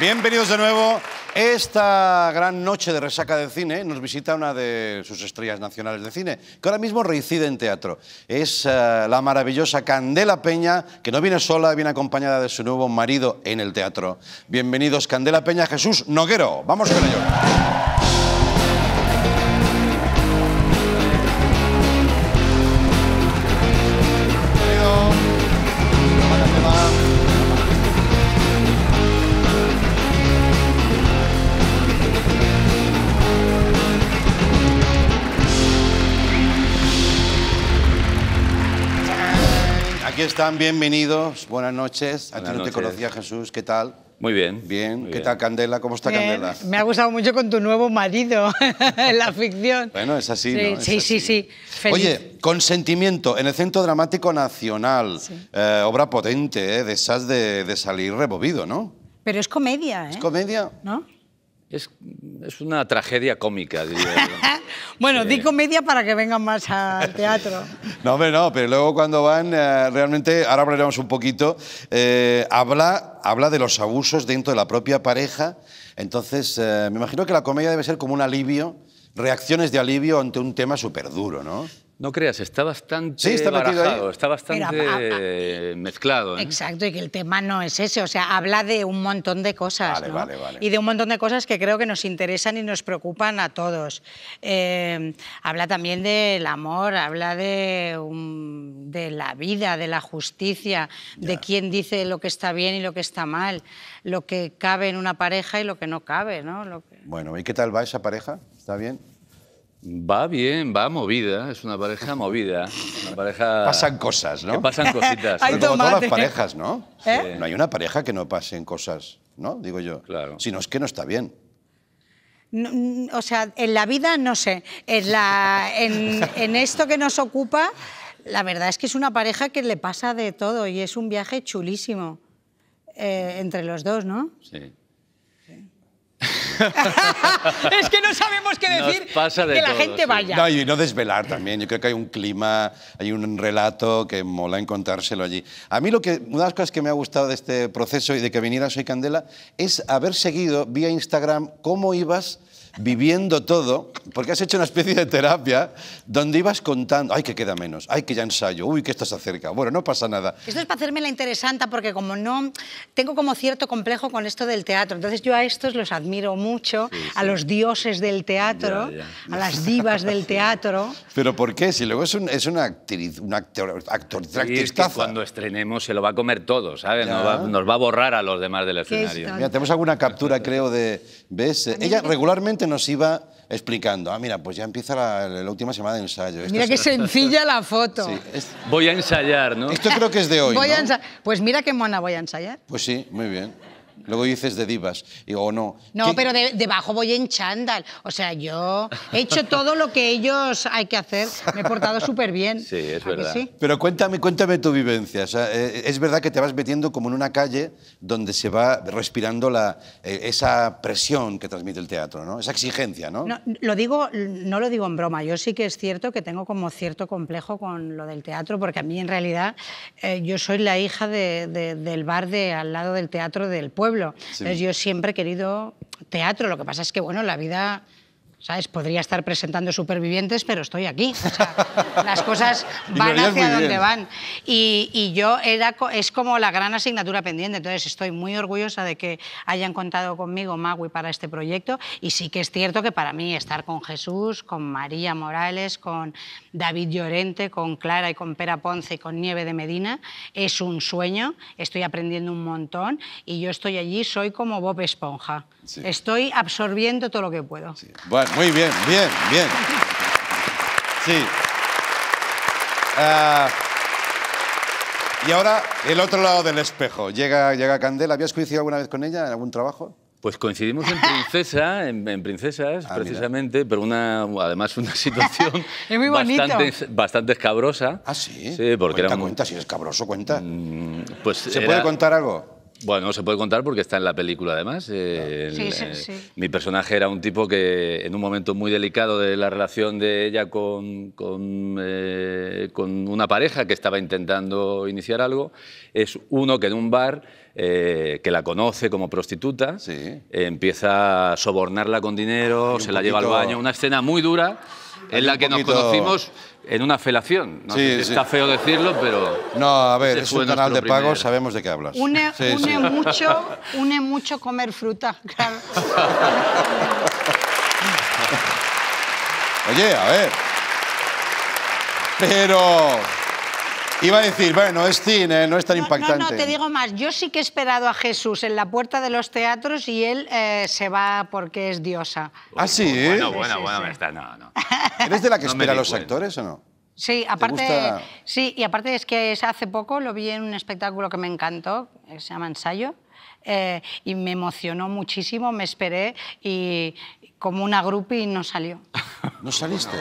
Bienvenidos de nuevo. Esta gran noche de resaca de cine nos visita una de sus estrellas nacionales de cine, que ahora mismo reincide en teatro. Es eh, la maravillosa Candela Peña, que no viene sola, viene acompañada de su nuevo marido en el teatro. Bienvenidos Candela Peña, Jesús Noguero. Vamos con ello. están? Bienvenidos. Buenas noches. A ti no te conocía Jesús. ¿Qué tal? Muy bien. Bien. ¿Qué tal, Candela? ¿Cómo está Candela? Me ha gustado mucho con tu nuevo marido en la ficción. Bueno, es así, sí, sí, sí, Oye, Consentimiento, en el Centro Dramático Nacional. Eh, obra potente, eh, de esas de, salir removido, ¿no? Pero es comedia, ¿eh? ¿Es comedia? ¿No? Es, una tragedia cómica. bueno, di comedia para que vengan más al teatro. no, hombre, no, pero luego cuando van, eh, realmente, ahora hablaremos un poquito, eh, habla, habla de los abusos dentro de la propia pareja. Entonces, eh, me imagino que la comedia debe ser como un alivio, reacciones de alivio ante un tema súper duro, ¿no? No creas, está bastante está barajado, está bastante mezclado. ¿eh? Exacto, y que el tema no es ese, o sea, habla de un montón de cosas, Y de un montón de cosas que creo que nos interesan y nos preocupan a todos. Eh, habla también del amor, habla de, la vida, de la justicia, de quién dice lo que está bien y lo que está mal, lo que cabe en una pareja y lo que no cabe, Bueno, ¿y qué tal va esa pareja? ¿Está bien? Va bien, va movida, es una pareja movida. Una Pasan cosas, ¿no? pasan cositas. como todas las parejas, ¿no? ¿Eh? No hay una pareja que no pasen cosas, ¿no? Digo yo. Claro. Si no es que no está bien. Mm, o sea, en la vida, no sé. En, la, en, esto que nos ocupa, la verdad es que es una pareja que le pasa de todo y es un viaje chulísimo eh, entre los dos, ¿no? Sí. es que no sabemos qué decir que la gente vaya. No, y no desvelar también. Yo creo que hay un clima, hay un relato que mola encontrárselo allí. A mí lo que, una de las cosas que me ha gustado de este proceso y de que viniera Soy Candela es haber seguido vía Instagram cómo ibas viviendo todo, porque has hecho una especie de terapia donde ibas contando, ay, que queda menos, ay, que ya ensayo, uy, que esto se acerca, bueno, no pasa nada. Esto es para hacerme la interesante, porque como no, tengo como cierto complejo con esto del teatro, entonces yo a estos los admiro mucho, a los dioses del teatro, a las divas del teatro. Pero ¿por qué? Si luego es, un, es una actriz, un actor, actor cuando estrenemos se lo va a comer todo, ¿sabes? Nos va, nos va, a borrar a los demás del escenario. Mira, tenemos alguna captura, creo, de... ¿Ves? Ella regularmente nos iba explicando, ah, mira, pues ya empieza la, última semana de ensayo. mira qué sencilla la foto. Voy a ensayar, ¿no? Esto creo que es de hoy. Pues mira qué mona voy a ensayar. Pues sí, muy bien. Luego dices de divas. digo, oh, no. No, pero debajo voy en chándal. O sea, yo he hecho todo lo que ellos hay que hacer. Me he portado súper bien. Sí, es verdad. Pero cuéntame, cuéntame tu vivencia. Eh, es verdad que te vas metiendo como en una calle donde se va respirando la, eh, esa presión que transmite el teatro, ¿no? Esa exigencia, ¿no? ¿no? Lo digo, no lo digo en broma. Yo sí que es cierto que tengo como cierto complejo con lo del teatro, porque a mí en realidad eh, yo soy la hija del bar de al lado del teatro del pueblo pueblo. yo siempre he querido teatro, lo que pasa es que, bueno, la vida Podría estar presentando supervivientes, pero estoy aquí. las cosas van hacia donde van. Y, yo era, es como la gran asignatura pendiente. Entonces, estoy muy orgullosa de que hayan contado conmigo, Magui, para este proyecto. Y sí que es cierto que para mí estar con Jesús, con María Morales, con David Llorente, con Clara y con Pera Ponce y con Nieve de Medina es un sueño. Estoy aprendiendo un montón y yo estoy allí, soy como Bob Esponja. Estoy absorbiendo todo lo que puedo. Bueno. Muy bien, bien, bien. Sí. Ah, y ahora, el otro lado del espejo. Llega, llega Candela. ¿Habías coincidido alguna vez con ella en algún trabajo? Pues coincidimos en Princesa, en, Princesas, ah, precisamente, pero una, además una situación bastante, bastante escabrosa. Ah, sí. Sí, porque era cuenta, si es cabroso, cuenta. Mm, pues ¿Se puede contar algo? Bueno, se puede contar porque está en la película además. Eh, Mi personaje era un tipo que en un momento muy delicado de la relación de ella con, con, eh, una pareja que estaba intentando iniciar algo, es uno que en un bar... Eh, que la conoce como prostituta, empieza a sobornarla con dinero, se la lleva al baño, una escena muy dura en la que nos conocimos en una felación. está feo decirlo, pero... No, a ver, es un canal de pago, sabemos de qué hablas. Une, Mucho, une mucho comer fruta, claro. Oye, a ver. Pero... Iba a decir, bueno, es cine, no es tan impactante. No, no, te digo más. Yo sí que he esperado a Jesús en la puerta de los teatros y él eh, se va porque es diosa. Ah, sí. Bueno, ¿eh? bueno, bueno, Está, no, no. ¿Eres de la que espera a los actores o no? Sí, aparte, sí, y aparte es que hace poco lo vi en un espectáculo que me encantó, se llama Ensayo. Eh, y me emocionó muchísimo, me esperé y, como una grupi no salió. ¿No saliste?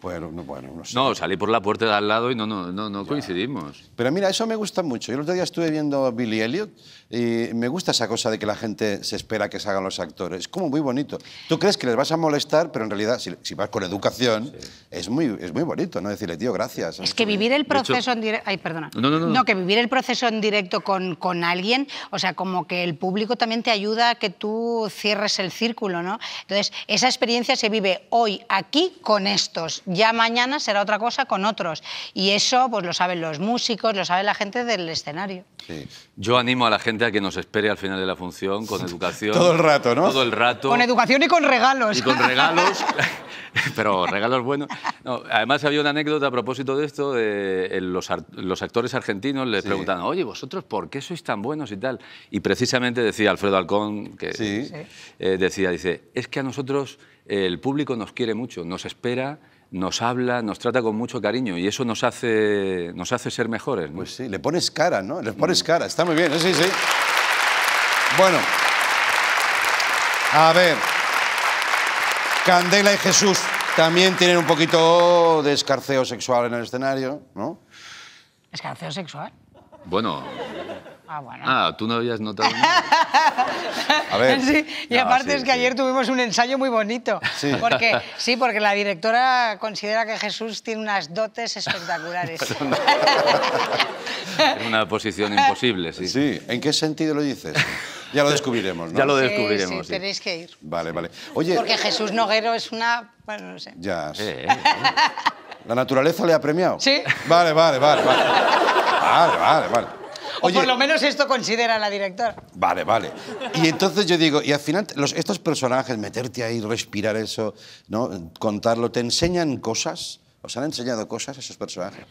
Bueno, bueno, no, salí por la puerta de al lado y no, no, no, no coincidimos. Pero mira, eso me gusta mucho. Yo el otro día estuve viendo Billy Elliot y me gusta esa cosa de que la gente se espera que salgan los actores. Es como muy bonito. Tú crees que les vas a molestar, pero en realidad, si, vas con educación, es, muy, es muy bonito, ¿no? Decirle, tío, gracias. Es que vivir el proceso en directo... Ay, perdona. No, no, no, no. que vivir el proceso en directo con, con alguien, o sea, como que el público también te ayuda a que tú cierres el círculo, ¿no? Entonces, esa experiencia se vive hoy aquí con estos, ya mañana será otra cosa con otros. Y eso pues lo saben los músicos, lo sabe la gente del escenario. Yo animo a la gente a que nos espere al final de la función con educación. todo el rato, ¿no? Todo el rato. Con educación y con regalos. Y con regalos, pero regalos buenos. además había una anécdota a propósito de esto, de eh, los, actores argentinos les preguntan, oye, vosotros, ¿por qué sois tan buenos y tal? Y precisamente decía Alfredo Alcón, que eh, decía, dice, es que a nosotros nosotros el público nos quiere mucho, nos espera, nos habla, nos trata con mucho cariño y eso nos hace, nos hace ser mejores. Pues sí, le pones cara, ¿no? Le pones mm. cara, está muy bien, ¿eh? sí, sí. Bueno, a ver, Candela y Jesús también tienen un poquito de escarceo sexual en el escenario, ¿no? ¿Escarceo sexual? Bueno, Ah, bueno. Ah, tú no habías notado nada. A ver. y aparte es que ayer tuvimos un ensayo muy bonito. Sí. Porque, sí, porque la directora considera que Jesús tiene unas dotes espectaculares. es una posición imposible, sí. Sí, ¿en qué sentido lo dices? Ya lo descubriremos, ¿no? Ya lo descubriremos. Sí, Tenéis que ir. Vale, vale. porque Jesús Noguero es una. Bueno, no sé. Ya. Eh, eh, ¿La naturaleza le ha premiado? Sí. vale, vale. Vale, vale, vale. vale o por lo menos esto considera la directora. Vale, vale. Y entonces yo digo, y al final estos personajes, meterte ahí, respirar eso, ¿no? contarlo, ¿te enseñan cosas? ¿Os han enseñado cosas esos personajes?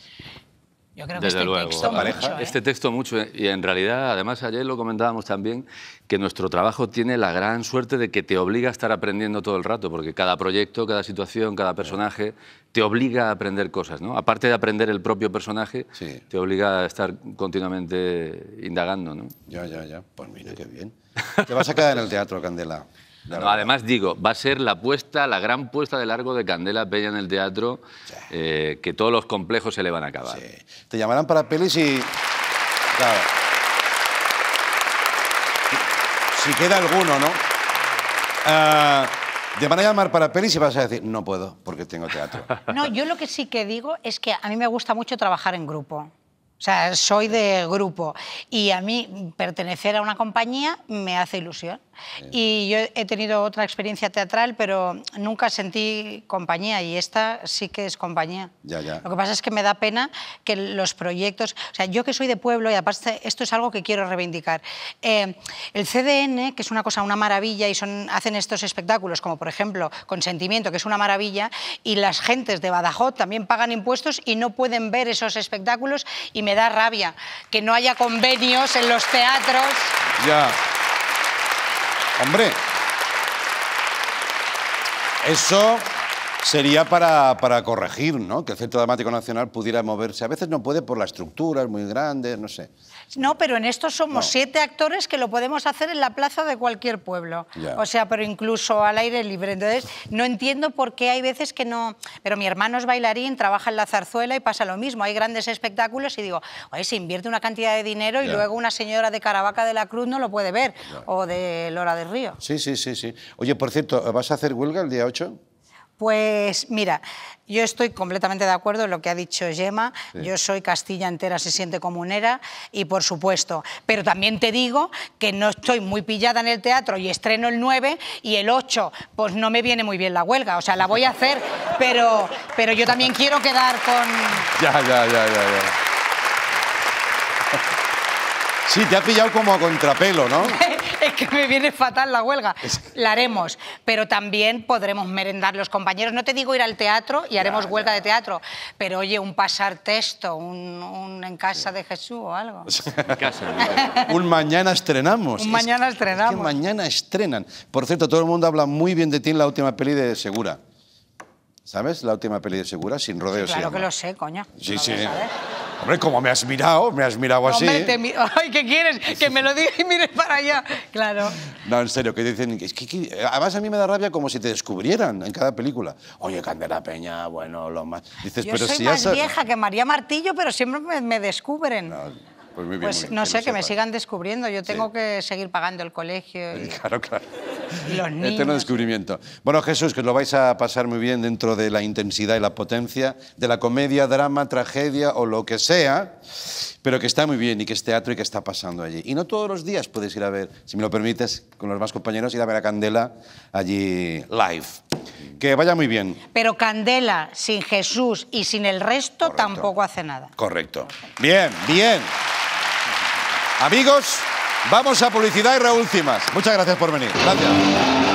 Yo creo que Desde este luego, ¿eh? este texto mucho ¿eh? y en realidad, además ayer lo comentábamos también que nuestro trabajo tiene la gran suerte de que te obliga a estar aprendiendo todo el rato, porque cada proyecto, cada situación, cada personaje te obliga a aprender cosas, ¿no? Aparte de aprender el propio personaje, te obliga a estar continuamente indagando, ¿no? Ya, ya, ya. Pues mira qué bien. Te vas a quedar en el teatro, Candela. No, además digo, va a ser la puesta, la gran puesta de largo de Candela Peña en el teatro, eh, que todos los complejos se le van a acabar. Sí. Te llamarán para pelis y... Si queda alguno, ¿no? Ah, te van a llamar para pelis y vas a decir, no puedo, porque tengo teatro. No, yo lo que sí que digo es que a mí me gusta mucho trabajar en grupo. O sea, soy de grupo y a mí pertenecer a una compañía me hace ilusión. Y yo he tenido otra experiencia teatral, pero nunca sentí compañía y esta sí que es compañía. Ya, ya. Lo que pasa es que me da pena que los proyectos... O sea, yo que soy de pueblo y aparte esto es algo que quiero reivindicar. Eh, el CDN, que es una cosa, una maravilla, y son, hacen estos espectáculos como por ejemplo Consentimiento, que es una maravilla, y las gentes de Badajoz también pagan impuestos y no pueden ver esos espectáculos y me da rabia que no haya convenios en los teatros. Ya. Hombre. Eso Sería para, para corregir, ¿no? Que el Centro Dramático Nacional pudiera moverse. A veces no puede por la estructura, es muy grande, no sé. No, pero en esto somos siete actores que lo podemos hacer en la plaza de cualquier pueblo. O sea, pero incluso al aire libre. Entonces, no entiendo por qué hay veces que no... Pero mi hermano es bailarín, trabaja en la zarzuela y pasa lo mismo. Hay grandes espectáculos y digo, oye, se invierte una cantidad de dinero y luego una señora de Caravaca de la Cruz no lo puede ver. O de Lora del Río. Sí, sí, sí, sí. Oye, por cierto, ¿vas a hacer huelga el día 8? Pues mira, yo estoy completamente de acuerdo en lo que ha dicho Gemma. Yo soy Castilla entera, se siente comunera y por supuesto. Pero también te digo que no estoy muy pillada en el teatro y estreno el 9 y el 8, pues no me viene muy bien la huelga. O sea, la voy a hacer, pero, pero yo también quiero quedar con. Ya, ya, ya, ya. ya. Sí, te ha pillado como a contrapelo, ¿no? es que me viene fatal la huelga. La haremos, pero también podremos merendar los compañeros. No te digo ir al teatro y haremos huelga de teatro, pero oye, un pasar texto, un, en casa de Jesús o algo. un mañana estrenamos. Un mañana estrenamos. mañana estrenan. Por cierto, todo el mundo habla muy bien de ti en la última peli de Segura. ¿Sabes? La última peli de Segura, sin rodeos. claro que lo sé, coño Sí, sí. Hombre, como me has mirado, me has mirado así. Ay, ¿qué quieres? Que me lo digas y mires para allá. Claro. No, en serio, que dicen... que, además, a mí me da rabia como si te descubrieran en cada película. Oye, Candela Peña, bueno, lo más... Dices, Yo pero soy si más vieja que María Martillo, pero siempre me, descubren. No. Pues, pues no sé, que, me sigan descubriendo. Yo tengo que seguir pagando el colegio. Y... Claro, claro. Los descubrimiento. Bueno, Jesús, que lo vais a pasar muy bien dentro de la intensidad y la potencia de la comedia, drama, tragedia o lo que sea, pero que está muy bien y que es teatro y que está pasando allí. Y no todos los días puedes ir a ver, si me lo permites, con los más compañeros, ir a ver a Candela allí live. Que vaya muy bien. Pero Candela sin Jesús y sin el resto tampoco hace nada. Correcto. Bien, bien. Amigos. Vamos a publicidad y Cimas. Muchas gracias por venir. Gracias.